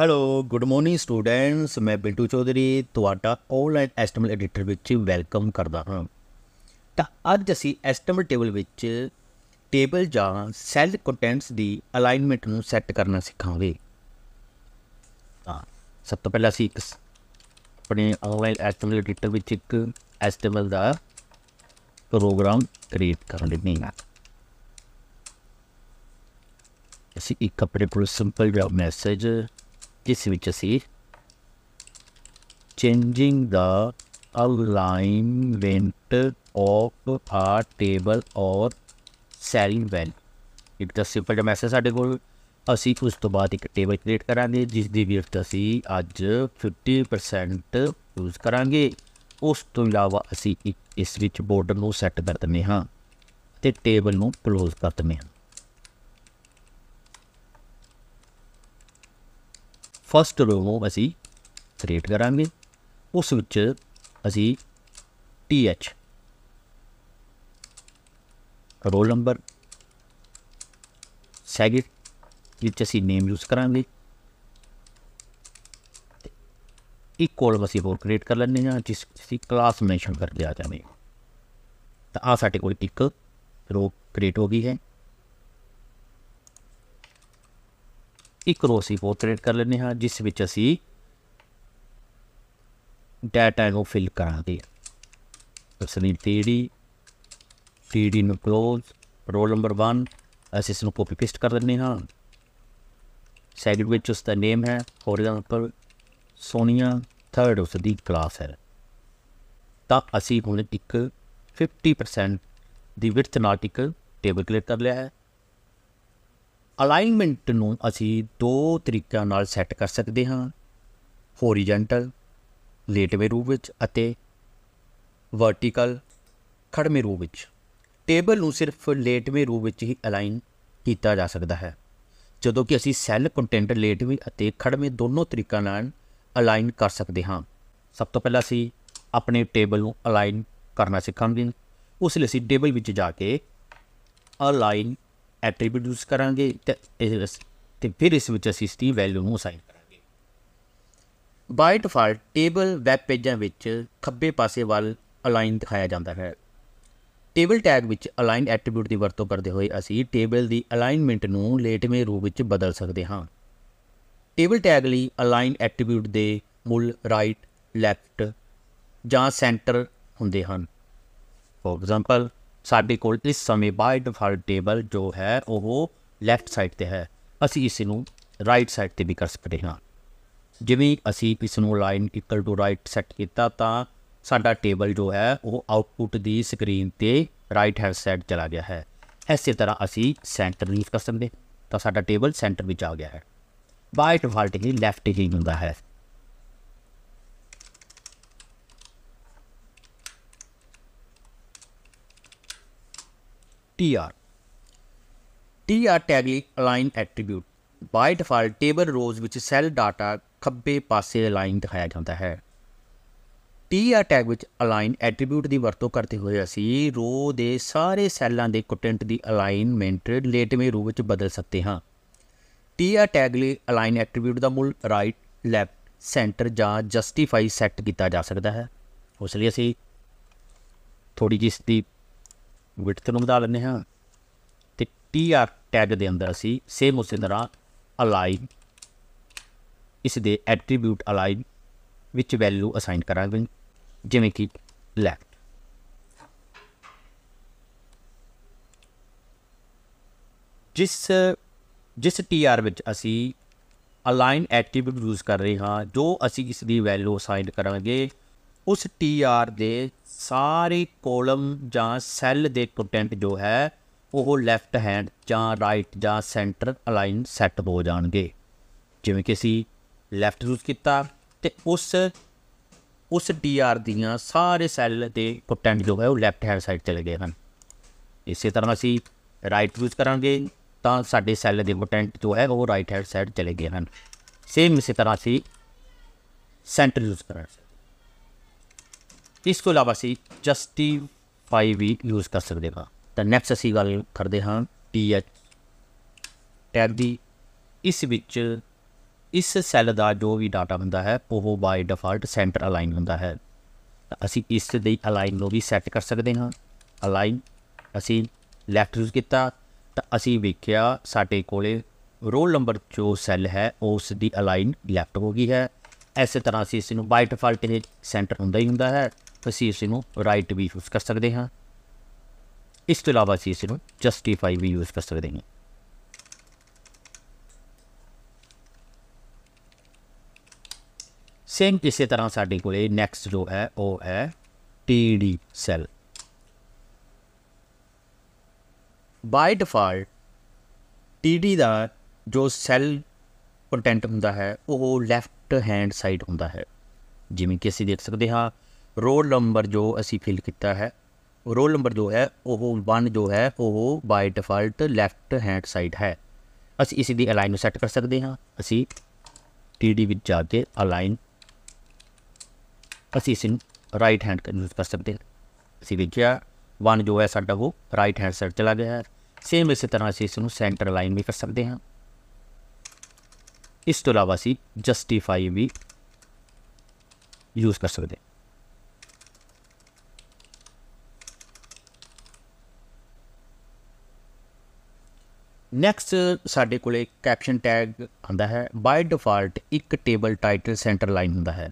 Hello good morning students ਮੈਂ ਬਿੰਟੂ ਚੌਧਰੀ ਤੁਹਾਡਾ online HTML editor ਵਿੱਚ ਵੈਲਕਮ ਕਰਦਾ ਹਾਂ ਤਾਂ ਅੱਜ ਅਸੀਂ ਐਸਟੀਮਲ ਟੇਬਲ ਵਿੱਚ ਟੇਬਲ ਜਾਂ ਸੈੱਲ ਕੰਟੈਂਟਸ ਦੀ ਅਲਾਈਨਮੈਂਟ ਨੂੰ ਸੈੱਟ ਕਰਨਾ ਸਿੱਖਾਂਗੇ ਤਾਂ ਸਭ ਤੋਂ ਪਹਿਲਾਂ ਅਸੀਂ ਇੱਕ ਆਪਣੇ ਆਨਲਾਈਨ ਐਸਟੀਮਲ ਐਡੀਟਰ ਵਿੱਚ ਇੱਕ ਐਸਟੀਮਲ ਦਾ ਪ੍ਰੋਗਰਾਮ ਕ੍ਰੀਏਟ ਕਰ ਲੈਂਦੇ ਹਾਂ ਅਸੀਂ ਇੱਕ ਆਪਣੇ ਕੋਲ ਸਿੰਪਲ ਜਿਹਾ ਮੈਸੇਜ ਜਿਸ ਵਿੱਚ ਅਸੀਂ ਚੇਂਜਿੰਗ ਦਾ ਅਲਾਈਨਮੈਂਟ ਆਫ ਆ ਟੇਬਲ ਔਰ ਸੈਲਿੰਗ ਵੈਲ ਇੱਕ ਤਾਂ ਸਿੰਪਲ ਜਿਹਾ ਮੈਸੇਜ ਸਾਡੇ ਕੋਲ ਅਸੀਂ ਉਸ ਤੋਂ ਬਾਅਦ ਇੱਕ ਟੇਬਲ ਕ੍ਰੀਏਟ ਕਰਾਂਗੇ ਜਿਸ ਦੀ ਵਿਰਤ ਅਸੀਂ ਅੱਜ 50% ਯੂਜ਼ ਕਰਾਂਗੇ ਉਸ ਤੋਂ ਇਲਾਵਾ ਅਸੀਂ ਇਸ ਵਿੱਚ ਬੋਰਡਰ ਨੂੰ ਸੈੱਟ ਕਰ ਦਿੰਦੇ ਹਾਂ ਤੇ ਟੇਬਲ ਨੂੰ ক্লোਜ਼ ਕਰ ਦਿੰਦੇ ਹਾਂ ਫਸਟ ਰੋ ਨੂੰ ਅਸੀਂ ਕ੍ਰੀਏਟ ਕਰਾਂਗੇ ਉਸ ਵਿੱਚ ਅਸੀਂ TH ਰੋਲ ਨੰਬਰ ਸੈਗਿਟ ਵਿੱਚ ਅਸੀਂ ਨੇਮ ਯੂਜ਼ ਕਰਾਂਗੇ ਇੱਕ ਕੋਲਮ ਅਸੀਂ ਹੋਰ ਕ੍ਰੀਏਟ ਕਰ ਲੈਂਦੇ ਹਾਂ ਜਿਸ ਅਸੀਂ ਕਲਾਸ ਮੈਂਸ਼ਨ ਕਰ ਆ ਜਾਵੇ ਤਾਂ ਆ ਸਾਡੇ ਕੋਲ ਇੱਕ ਰੋ ਕ੍ਰੀਏਟ ਹੋ ਗਈ ਹੈ ਇੱਕ ਰੋ ਅਸੀਂ ਪੋਰਟਰੇਟ ਕਰ ਲੈਨੇ ਹਾਂ ਜਿਸ ਵਿੱਚ ਅਸੀਂ ਡਾਟਾ ਨੂੰ ਫਿਲ ਕਰਾਂਗੇ ਅਸਲੀ ਟੀਡੀ ਟੀਡੀ ਨੂੰ ਕਲੋਜ਼ ਰੋਲ ਨੰਬਰ 1 ਅਸੀਂ ਇਸ ਨੂੰ ਕਾਪੀ ਪੇਸਟ ਕਰ ਦਿੰਨੇ ਹਾਂ ਸਾਈਡ ਵਿੱਚ ਉਸ ਦਾ ਨੇਮ ਹੈ ਐਗਜ਼ਾਮਪਲ ਸੋਨੀਆ ਥਰਡ ਉਸ ਦੀ ਕਲਾਸ ਹੈ ਤਾਂ ਅਸੀਂ ਹੁਣ ਇੱਕ 50% ਦੀ ਵਿਡਥ ਨਾਲ ਟੇਬਲ ਕ੍ਰੀਏਟ ਕਰ ਲਿਆ ਹੈ ਅਲਾਈਨਮੈਂਟ ਨੂੰ ਅਸੀਂ ਦੋ ਤਰੀਕਿਆਂ ਨਾਲ ਸੈੱਟ ਕਰ ਸਕਦੇ ਹਾਂ ਹੋਰੀਜ਼ੋਨਟਲ ਲੇਟਵੇਂ ਰੂਪ ਵਿੱਚ ਅਤੇ ਵਰਟੀਕਲ ਖੜਵੇਂ ਰੂਪ ਵਿੱਚ ਟੇਬਲ ਨੂੰ ਸਿਰਫ ਲੇਟਵੇਂ ਰੂਪ ਵਿੱਚ ਹੀ ਅਲਾਈਨ ਕੀਤਾ ਜਾ ਸਕਦਾ ਹੈ ਜਦੋਂ ਕਿ ਅਸੀਂ ਸੈੱਲ ਕੰਟੈਂਟ ਲੇਟਵੇਂ ਅਤੇ ਖੜਵੇਂ ਦੋਨੋਂ ਤਰੀਕਿਆਂ ਨਾਲ ਅਲਾਈਨ ਕਰ ਸਕਦੇ ਹਾਂ ਸਭ ਤੋਂ ਪਹਿਲਾਂ ਅਸੀਂ ਆਪਣੇ ਟੇਬਲ ਨੂੰ ਅਲਾਈਨ ਕਰਨਾ ਸਿੱਖਾਂਗੇ ਉਸ ਲਈ ਅਸੀਂ ਟੇਬਲ ਵਿੱਚ ਜਾ ਕੇ ਅਲਾਈਨ ਐਟਰੀਬਿਊਟ ਯੂਜ਼ ਕਰਾਂਗੇ ਤੇ ਤੇ ਫਿਰ ਇਸ ਵਿੱਚ ਅਸੀਂ ਇਸ ਦੀ ਵੈਲਿਊ ਨੂੰ ਅਸਾਈਨ ਕਰਾਂਗੇ ਬਾਈ ਡਿਫਾਲਟ ਟੇਬਲ ਵੈਬ ਪੇਜਾਂ ਵਿੱਚ ਖੱਬੇ ਪਾਸੇ ਵੱਲ ਅਲਾਈਨ ਦਿਖਾਇਆ ਜਾਂਦਾ ਹੈ ਟੇਬਲ ਟੈਗ ਵਿੱਚ ਅਲਾਈਨ ਐਟਰੀਬਿਊਟ ਦੀ ਵਰਤੋਂ ਕਰਦੇ ਹੋਏ ਅਸੀਂ ਟੇਬਲ ਦੀ ਅਲਾਈਨਮੈਂਟ ਨੂੰ ਲੇਟਵੇਂ ਰੂਪ ਵਿੱਚ ਬਦਲ ਸਕਦੇ ਹਾਂ ਟੇਬਲ ਟੈਗ ਲਈ ਅਲਾਈਨ ਐਟਰੀਬਿਊਟ ਦੇ ਮੁੱਲ ਰਾਈਟ ਲੈਫਟ ਜਾਂ ਸੈਂਟਰ ਹੁੰਦੇ ਹਨ ਫੋਰ ਐਗਜ਼ਾਮਪਲ ਸਾਡੇ ਕੋਲ ਇਸ ਸਮੇਂ ਬਾਈ ਡਿਫਾਲਟ ਟੇਬਲ ਜੋ ਹੈ ਉਹ ਲੈਫਟ ਸਾਈਡ ਤੇ ਹੈ ਅਸੀਂ ਇਸ ਨੂੰ ਰਾਈਟ ਸਾਈਡ ਤੇ ਵੀ ਕਰ ਸਕਦੇ ਹਾਂ ਜਿਵੇਂ ਅਸੀਂ ਇਸ ਨੂੰ line equal to right set ਕੀਤਾ ਤਾਂ ਸਾਡਾ ਟੇਬਲ ਜੋ ਹੈ ਉਹ ਆਊਟਪੁੱਟ ਦੀ ਸਕਰੀਨ ਤੇ ਰਾਈਟ ਹੈਂਡ ਸਾਈਡ ਚਲਾ ਗਿਆ ਹੈ ਐਸੀ ਤਰ੍ਹਾਂ ਅਸੀਂ ਸੈਂਟਰ ਨਹੀਂ ਕਰ ਸਕਦੇ ਤਾਂ ਸਾਡਾ ਟੇਬਲ ਸੈਂਟਰ ਵਿੱਚ ਆ ਗਿਆ ਹੈ ਬਾਈ ਡਿਫਾਲਟ ਹੀ ਲੈਫਟ ਹੀ ਹੁੰਦਾ ਹੈ tr. tr tag ਲਈ align attribute by default table rows ਵਿੱਚ cell data ਖੱਬੇ ਪਾਸੇ align ਦਿਖਾਇਆ ਜਾਂਦਾ ਹੈ tr tag ਵਿੱਚ align attribute ਦੀ ਵਰਤੋਂ ਕਰਦੇ ਹੋਏ ਅਸੀਂ row ਦੇ ਸਾਰੇ ਸੈੱਲਾਂ ਦੇ ਕੰਟੈਂਟ ਦੀ ਅਲਾਈਨਮੈਂਟ ਲੇਟਵੇਂ row ਵਿੱਚ ਬਦਲ ਸਕਦੇ ਹਾਂ tr tag ਲਈ align attribute ਦਾ ਮੁੱਲ right left ਸੈਂਟਰ ਜਾਂ ਜਸਟੀਫਾਈ ਸੈੱਟ ਕੀਤਾ ਜਾ ਸਕਦਾ ਹੈ ਉਸ ਲਈ ਅਸੀਂ ਥੋੜੀ ਜਿਹੀ ਇਸ ਦੀ ਵਿਡਥ ਨੂੰ ਵਧਾ ਲੈਂਦੇ ਹਾਂ ਤੇ ਆਰ ਟੈਗ ਦੇ ਅੰਦਰ ਅਸੀਂ ਸੇਮ ਉਸੇ ਤਰ੍ਹਾਂ ਅਲਾਈਨ ਇਸ ਦੇ ਐਟਰੀਬਿਊਟ ਅਲਾਈਨ ਵਿੱਚ ਵੈਲਿਊ ਅਸਾਈਨ ਕਰਾਂਗੇ ਜਿਵੇਂ ਕਿ ਲੈਫਟ ਜਿਸ ਜਿਸ ਟੀਆਰ ਵਿੱਚ ਅਸੀਂ ਅਲਾਈਨ ਐਟਰੀਬਿਊਟ ਯੂਜ਼ ਕਰ ਰਹੇ ਹਾਂ ਜੋ ਅਸੀਂ ਇਸ ਦੀ ਵੈਲਿਊ ਅਸਾਈਨ ਕਰਾਂਗੇ ਉਸ TR ਦੇ ਸਾਰੇ ਕਾਲਮ ਜਾਂ ਸੈੱਲ ਦੇ ਕੰਟੈਂਟ ਜੋ ਹੈ ਉਹ ਲੈਫਟ ਹੈਂਡ ਜਾਂ ਰਾਈਟ ਜਾਂ ਸੈਂਟਰ ਅਲਾਈਨ ਸੈੱਟ ਹੋ ਜਾਣਗੇ ਜਿਵੇਂ ਕਿ ਅਸੀਂ ਲੈਫਟ ਯੂਜ਼ ਕੀਤਾ ਤੇ ਉਸ ਉਸ TR ਦੀਆਂ ਸਾਰੇ ਸੈੱਲ ਦੇ ਕੰਟੈਂਟ ਜੋ ਹੈ ਉਹ ਲੈਫਟ ਹੈਂਡ ਸਾਈਡ ਚਲੇ ਗਏ ਹਨ ਇਸੇ ਤਰ੍ਹਾਂ ਅਸੀਂ ਰਾਈਟ ਯੂਜ਼ ਕਰਾਂਗੇ ਤਾਂ ਸਾਡੇ ਸੈੱਲ ਦੇ ਕੰਟੈਂਟ ਜੋ ਹੈ ਉਹ ਰਾਈਟ ਹੈਂਡ ਸਾਈਡ ਚਲੇ ਗਏ ਹਨ ਸੇਮ ਇਸੇ ਤਰ੍ਹਾਂ ਅਸੀਂ ਸੈਂਟਰ ਯੂਜ਼ ਕਰਾਂਗੇ ਇਸ ਤੋਂ ਇਲਾਵਾ ਜਸਟੀ 5 ਵੀ ਯੂਜ਼ ਕਰ ਸਕਦੇ ਹਾਂ ਤਾਂ ਨੈਕਸਟ ਅਸੀਂ ਗੱਲ ਕਰਦੇ ਹਾਂ ਐਚ ਟੈਗ ਦੀ ਇਸ ਵਿੱਚ ਇਸ ਸੈੱਲ ਦਾ ਜੋ ਵੀ ਡਾਟਾ ਹੁੰਦਾ ਹੈ ਉਹ ਬਾਈ ਡਿਫਾਲਟ ਸੈਂਟਰ ਅਲਾਈਨ ਹੁੰਦਾ ਹੈ ਅਸੀਂ ਇਸ ਦੇ ਅਲਾਈਨ ਨੂੰ ਵੀ ਸੈੱਟ ਕਰ ਸਕਦੇ ਹਾਂ ਅਲਾਈਨ ਅਸੀਂ ਲੈਫਟ ਯੂਜ਼ ਕੀਤਾ ਤਾਂ ਅਸੀਂ ਵੇਖਿਆ ਸਾਡੇ ਕੋਲੇ ਰੋਲ ਨੰਬਰ ਜੋ ਸੈੱਲ ਹੈ ਉਸ ਦੀ ਅਲਾਈਨ ਲੈਫਟ ਹੋ ਗਈ ਹੈ ਐਸੇ ਤਰ੍ਹਾਂ ਅਸੀਂ ਇਸ ਨੂੰ ਬਾਈ ਡਿਫਾਲਟ ਇਹ ਸੈਂਟਰ ਹੁੰਦਾ ਹੀ ਹੁੰਦਾ ਹੈ ਅਸੀਂ ਇਸ ਨੂੰ ਰਾਈਟ ਵੀ ਯੂਜ਼ ਕਰ ਸਕਦੇ ਹਾਂ ਇਸ ਤੋਂ ਇਲਾਵਾ ਅਸੀਂ ਇਸ ਨੂੰ ਜਸਟੀਫਾਈ ਵੀ ਯੂਜ਼ ਕਰ ਸਕਦੇ ਹਾਂ ਸੇਮ ਇਸੇ ਤਰ੍ਹਾਂ ਸਾਡੇ ਕੋਲੇ ਨੈਕਸਟ ਜੋ ਹੈ ਉਹ ਹੈ TD cell by default TD ਦਾ ਜੋ ਸੈਲ ਕੰਟੈਂਟ ਹੁੰਦਾ ਹੈ ਉਹ ਲੈਫਟ ਹੈਂਡ ਸਾਈਡ ਹੁੰਦਾ ਹੈ ਜਿਵੇਂ ਕਿ ਅਸੀਂ ਦੇਖ ਸਕਦੇ ਹਾਂ ਰੋਲ ਨੰਬਰ ਜੋ ਅਸੀਂ ਫਿਲ ਕੀਤਾ ਹੈ ਰੋਲ ਨੰਬਰ ਜੋ ਹੈ ਉਹ 1 ਜੋ ਹੈ ਉਹ by default left hand side ਹੈ ਅਸੀਂ ਇਸ ਦੀ ਅਲਾਈਨ ਸੈੱਟ ਕਰ ਸਕਦੇ ਹਾਂ ਅਸੀਂ ਟੀਡੀ ਵਿੱਚ ਜਾ ਕੇ ਅਲਾਈਨ ਅਸੀਂ ਇਸ ਨੂੰ ਰਾਈਟ ਹੈਂਡ ਯੂਜ਼ ਕਰ ਸਕਦੇ ਹਾਂ ਅਸੀਂ ਦੇਖਿਆ 1 ਜੋ ਹੈ ਸਾਡਾ ਉਹ ਰਾਈਟ ਹੈਂਡ ਸਾਈਡ ਚਲਾ ਗਿਆ ਹੈ ਸੇਮ ਇਸੇ ਤਰ੍ਹਾਂ ਅਸੀਂ ਇਸ ਨੂੰ ਸੈਂਟਰ ਲਾਈਨ ਵੀ ਕਰ ਸਕਦੇ ਹਾਂ ਇਸ ਤੋਂ ਇਲਾਵਾ ਅਸੀਂ ਜਸਟੀਫਾਈ ਵੀ ਯੂਜ਼ ਕਰ ਸਕਦੇ ਹਾਂ ਨੈਕਸਟ ਸਾਡੇ ਕੋਲੇ ਕੈਪਸ਼ਨ ਟੈਗ ਆਂਦਾ ਹੈ ਬਾਈ ਡਿਫਾਲਟ ਇੱਕ ਟੇਬਲ ਟਾਈਟਲ ਸੈਂਟਰ ਲਾਈਨ ਹੁੰਦਾ ਹੈ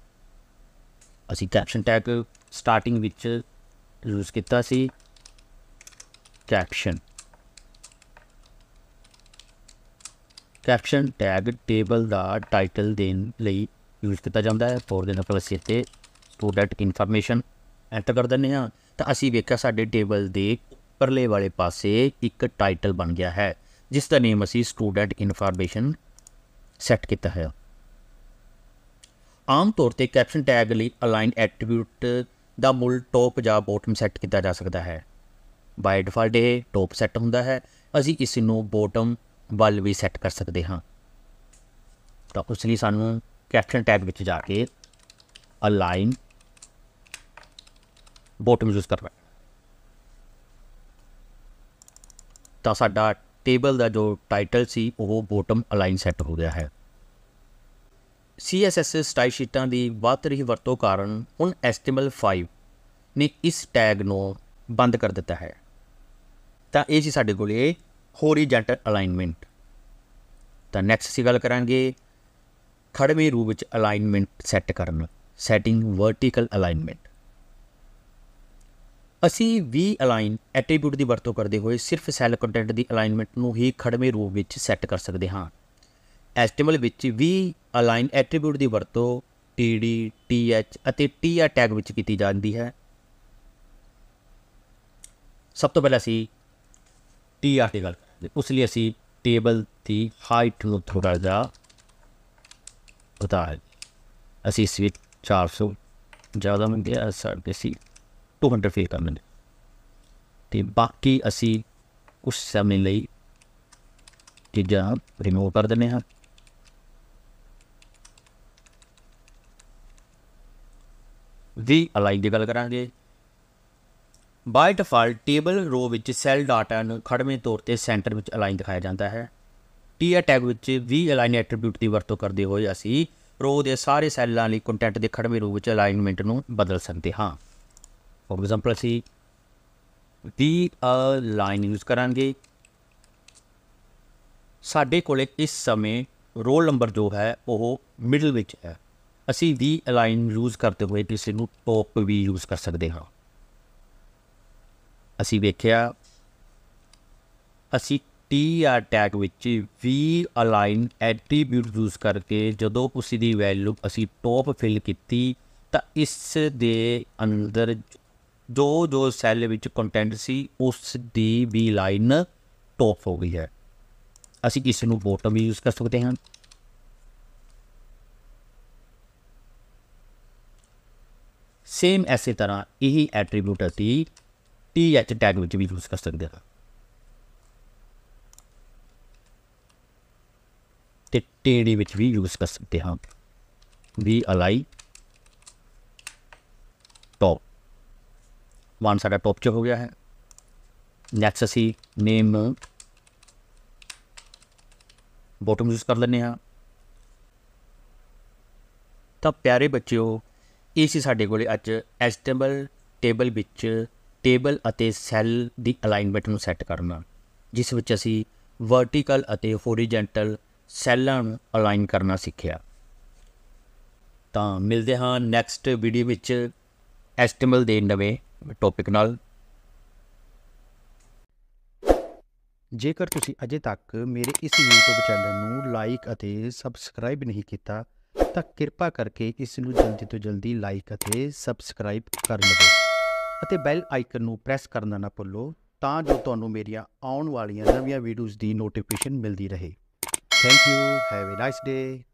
ਅਸੀਂ ਕੈਪਸ਼ਨ ਟੈਗ ਸਟਾਰਟਿੰਗ ਵਿੱਚ ਯੂਜ਼ ਕੀਤਾ ਸੀ ਕੈਪਸ਼ਨ ਕੈਪਸ਼ਨ ਟੈਗ ਟੇਬਲ ਦਾ ਟਾਈਟਲ ਦੇਣ ਲਈ ਯੂਜ਼ ਕੀਤਾ ਜਾਂਦਾ ਹੈ ਫੋਰ ਦੇ ਨਾਲ ਅਸੀਂ ਇੱਥੇ ਸਟੂਡੈਂਟ ਇਨਫੋਰਮੇਸ਼ਨ ਐਂਟਰ ਕਰ ਦਿੰਦੇ ਹਾਂ ਤਾਂ ਅਸੀਂ ਵੇਖਿਆ ਸਾਡੇ ਟੇਬਲ ਦੇ ਉੱਪਰਲੇ ਵਾਲੇ ਪਾਸੇ ਇੱਕ ਟਾਈਟਲ ਬਣ ਗਿਆ ਹੈ ਜਿਸ ਦਾ ਨੇਮ ਅਸੀਂ ਸਟੂਡੈਂਟ ਇਨਫੋਰਮੇਸ਼ਨ ਸੈੱਟ ਕੀਤਾ ਹੈ ਆਮ ਤੌਰ ਤੇ ਕੈਪਸ਼ਨ ਟੈਗ ਲਈ ਅਲਾਈਨ ਐਟਰੀਬਿਊਟ ਦਾ ਮੁੱਲ ਟੌਪ ਜਾਂ ਬੋਟਮ ਸੈੱਟ ਕੀਤਾ ਜਾ ਸਕਦਾ ਹੈ ਬਾਈ ਡਿਫਾਲਟ ਇਹ ਟੌਪ ਸੈੱਟ ਹੁੰਦਾ ਹੈ ਅਸੀਂ ਇਸ ਨੂੰ ਬੋਟਮ ਵੱਲ ਵੀ ਸੈੱਟ ਕਰ ਸਕਦੇ ਹਾਂ ਤਾਂ ਉਸ ਲਈ ਸਾਨੂੰ ਕੈਪਸ਼ਨ ਟੈਗ ਵਿੱਚ ਜਾ ਕੇ ਅਲਾਈਨ ਬੋਟਮ ਯੂਜ਼ ਕਰਨਾ ਤਾਂ ਸਾਡਾ ਟੇਬਲ ਦਾ ਜੋ ਟਾਈਟਲ ਸੀ ਉਹ ਬੋਟਮ ਅਲਾਈਨ ਸੈੱਟ ਹੋ ਗਿਆ ਹੈ CSS ਸਟਾਈਲ ਸ਼ੀਟਾਂ ਦੀ ਵੱਧ ਰਹੀ ਵਰਤੋਂ ਕਾਰਨ ਹੁਣ HTML5 ਨੇ ਇਸ ਟੈਗ ਨੂੰ ਬੰਦ ਕਰ ਦਿੱਤਾ ਹੈ ਤਾਂ ਇਹ ਜੀ ਸਾਡੇ ਕੋਲ ਇਹ ਅਲਾਈਨਮੈਂਟ ਤਾਂ ਨੈਕਸਟ ਸੀ ਗੱਲ ਕਰਾਂਗੇ ਖੜਵੇਂ ਰੂਪ ਵਿੱਚ ਅਲਾਈਨਮੈਂਟ ਸੈੱਟ ਕਰਨ ਸੈਟਿੰਗ ਵਰਟੀਕਲ ਅਲਾਈਨਮੈਂਟ ਅਸੀਂ ਵੀ ਅਲਾਈਨ ਐਟਰੀਬਿਊਟ ਦੀ ਵਰਤੋਂ ਕਰਦੇ ਹੋਏ ਸਿਰਫ ਸੈੱਲ ਕੰਟੈਂਟ ਦੀ ਅਲਾਈਨਮੈਂਟ ਨੂੰ ਹੀ ਖੜਵੇਂ ਰੂਪ ਵਿੱਚ ਸੈੱਟ ਕਰ ਸਕਦੇ ਹਾਂ ਐਸਟੀਮਲ ਵਿੱਚ ਵੀ ਅਲਾਈਨ ਐਟਰੀਬਿਊਟ ਦੀ ਵਰਤੋਂ td th ਅਤੇ tr ਟੈਗ ਵਿੱਚ ਕੀਤੀ ਜਾਂਦੀ ਹੈ ਸਭ ਤੋਂ ਪਹਿਲਾਂ ਅਸੀਂ tr ਦੀ ਗੱਲ ਕਰਦੇ ਉਸ ਲਈ ਅਸੀਂ ਟੇਬਲ ਦੀ ਹਾਈਟ ਨੂੰ ਥੋੜਾ ਜਿਹਾ ਵਧਾਇਆ ਅਸੀਂ ਸਵਿਚ 400 ਜ਼ਿਆਦਾ ਮੰਗਿਆ ਦੇ ਸੀ 200 ਫੇ ਕਰ ਲੈਂਦੇ ਤੇ ਬਾਕੀ ਅਸੀਂ ਉਸ ਸਮੇਂ ਲਈ ਚੀਜ਼ਾਂ ਰਿਮੂਵ ਕਰ ਦਿੰਦੇ ਹਾਂ ਦੀ ਅਲਾਈਨ ਦੀ ਗੱਲ ਕਰਾਂਗੇ ਬਾਈ ਡਿਫਾਲਟ ਟੇਬਲ ਰੋ ਵਿੱਚ ਸੈੱਲ ਡਾਟਾ ਨੂੰ ਖੜਵੇਂ ਤੌਰ ਤੇ ਸੈਂਟਰ ਵਿੱਚ ਅਲਾਈਨ ਦਿਖਾਇਆ ਜਾਂਦਾ ਹੈ ਟੀਆ ਟੈਗ ਵਿੱਚ ਵੀ ਅਲਾਈਨ ਐਟਰੀਬਿਊਟ ਦੀ ਵਰਤੋਂ ਕਰਦੇ ਹੋਏ ਅਸੀਂ ਰੋ ਦੇ ਸਾਰੇ ਸੈੱਲਾਂ ਲਈ ਕੰਟੈਂਟ ਦੇ ਖੜਵੇਂ ਰੂਪ ਵਿੱਚ ਅਲਾਈਨਮੈਂਟ ਨੂੰ ਬਦਲ ਸਕਦੇ ਹਾਂ ਫੋਰ ਐਗਜ਼ਾਮਪਲ ਅਸੀਂ ਦੀ ਅ ਲਾਈਨ ਯੂਜ਼ ਕਰਾਂਗੇ ਸਾਡੇ ਕੋਲੇ ਇਸ ਸਮੇਂ ਰੋਲ ਨੰਬਰ ਜੋ ਹੈ ਉਹ ਮਿਡਲ ਵਿੱਚ ਹੈ ਅਸੀਂ ਦੀ ਅਲਾਈਨ ਯੂਜ਼ ਕਰਦੇ ਹੋਏ ਇਸ ਨੂੰ ਟੌਪ ਵੀ ਯੂਜ਼ ਕਰ ਸਕਦੇ ਹਾਂ ਅਸੀਂ ਵੇਖਿਆ ਅਸੀਂ ਟੀ ਆਰ ਟੈਗ ਵਿੱਚ ਵੀ ਅਲਾਈਨ ਐਟਰੀਬਿਊਟ ਯੂਜ਼ ਕਰਕੇ ਜਦੋਂ ਉਸ ਦੀ ਵੈਲਿਊ ਅਸੀਂ ਟੌਪ ਫਿਲ ਕੀਤੀ ਤਾਂ ਇਸ ਦੇ ਅੰਦਰ ਦੋ ਦੋ ਸੈੱਲ ਵਿੱਚ ਕੰਟੈਂਟ ਸੀ ਉਸ ਦੀ ਵੀ ਲਾਈਨ ਟੌਪ ਹੋ ਗਈ ਹੈ ਅਸੀਂ ਇਸ ਨੂੰ ਬੋਟਮ ਵੀ ਯੂਜ਼ ਕਰ ਸਕਦੇ ਹਾਂ ਸੇਮ ਐਸੇ ਤਰ੍ਹਾਂ ਇਹੀ ਐਟਰੀਬਿਊਟ ਅਸੀਂ ਐਚ ਟੈਗ ਵਿੱਚ ਵੀ ਯੂਜ਼ ਕਰ ਸਕਦੇ ਹਾਂ ਤੇ ਡੀ ਵਿੱਚ ਵੀ ਯੂਜ਼ ਕਰ ਸਕਦੇ ਹਾਂ ਵੀ ਅਲਾਈ ਵਨ ਸਾਡਾ ਟੌਪ 'ਚ ਹੋ ਗਿਆ ਹੈ ਨੈਕਸਟ ਅਸੀਂ ਨੇਮ ਬੋਟਮ ਯੂਜ਼ ਕਰ ਲੈਨੇ ਆ ਤਾਂ ਪਿਆਰੇ ਬੱਚਿਓ ਇਹ ਸੀ ਸਾਡੇ ਕੋਲੇ ਅੱਜ ਐਸਟੇਬਲ ਟੇਬਲ ਵਿੱਚ ਟੇਬਲ ਅਤੇ ਸੈੱਲ ਦੀ ਅਲਾਈਨਮੈਂਟ ਨੂੰ ਸੈੱਟ ਕਰਨਾ ਜਿਸ ਵਿੱਚ ਅਸੀਂ ਵਰਟੀਕਲ ਅਤੇ ਹੋਰੀਜ਼ੋਨਟਲ ਸੈੱਲਾਂ ਨੂੰ ਅਲਾਈਨ ਕਰਨਾ ਸਿੱਖਿਆ ਤਾਂ ਮਿਲਦੇ ਹਾਂ ਨੈਕਸਟ ਵੀਡੀਓ ਵਿੱਚ ਐਸਟੀਐਮਐਲ ਦੇ ਨਵੇਂ ਟੌਪਿਕ ਨਾਲ ਜੇਕਰ ਤੁਸੀਂ ਅਜੇ ਤੱਕ ਮੇਰੇ ਇਸ YouTube ਚੈਨਲ ਨੂੰ ਲਾਈਕ ਅਤੇ ਸਬਸਕ੍ਰਾਈਬ ਨਹੀਂ ਕੀਤਾ ਤਾਂ ਕਿਰਪਾ ਕਰਕੇ ਇਸ ਨੂੰ ਜਲਦੀ ਤੋਂ ਜਲਦੀ ਲਾਈਕ ਅਤੇ ਸਬਸਕ੍ਰਾਈਬ ਕਰ ਲਵੋ ਅਤੇ ਬੈਲ ਆਈਕਨ ਨੂੰ ਪ੍ਰੈਸ ਕਰਨਾ ਨਾ ਭੁੱਲੋ ਤਾਂ ਜੋ ਤੁਹਾਨੂੰ ਮੇਰੀਆਂ ਆਉਣ ਵਾਲੀਆਂ ਨਵੀਆਂ ਵੀਡੀਓਜ਼ ਦੀ ਨੋਟੀਫਿਕੇਸ਼ਨ ਮਿਲਦੀ ਰਹੇ thank you have a nice day